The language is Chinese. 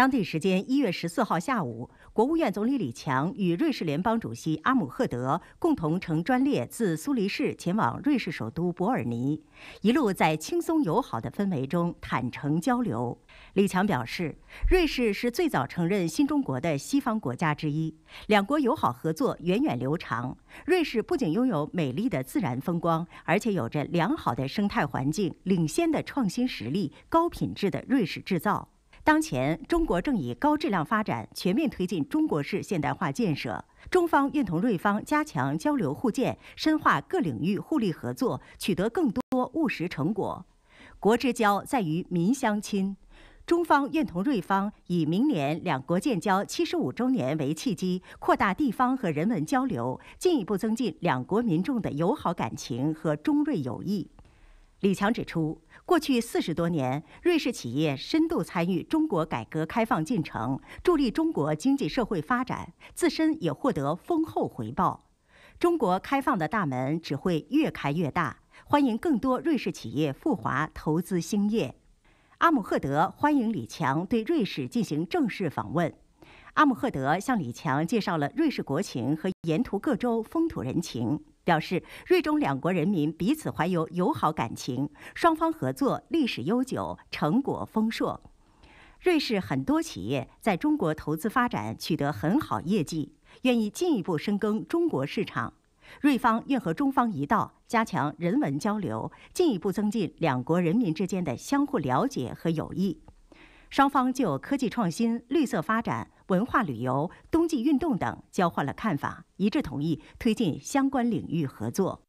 当地时间一月十四号下午，国务院总理李强与瑞士联邦主席阿姆赫德共同乘专列自苏黎世前往瑞士首都伯尔尼，一路在轻松友好的氛围中坦诚交流。李强表示，瑞士是最早承认新中国的西方国家之一，两国友好合作源远流长。瑞士不仅拥有美丽的自然风光，而且有着良好的生态环境、领先的创新实力、高品质的瑞士制造。当前，中国正以高质量发展全面推进中国式现代化建设。中方愿同瑞方加强交流互鉴，深化各领域互利合作，取得更多务实成果。国之交在于民相亲。中方愿同瑞方以明年两国建交七十五周年为契机，扩大地方和人文交流，进一步增进两国民众的友好感情和中瑞友谊。李强指出，过去四十多年，瑞士企业深度参与中国改革开放进程，助力中国经济社会发展，自身也获得丰厚回报。中国开放的大门只会越开越大，欢迎更多瑞士企业赴华投资兴业。阿姆赫德欢迎李强对瑞士进行正式访问。阿姆赫德向李强介绍了瑞士国情和沿途各州风土人情。表示，瑞中两国人民彼此怀有友好感情，双方合作历史悠久，成果丰硕。瑞士很多企业在中国投资发展取得很好业绩，愿意进一步深耕中国市场。瑞方愿和中方一道加强人文交流，进一步增进两国人民之间的相互了解和友谊。双方就科技创新、绿色发展、文化旅游、冬季运动等交换了看法，一致同意推进相关领域合作。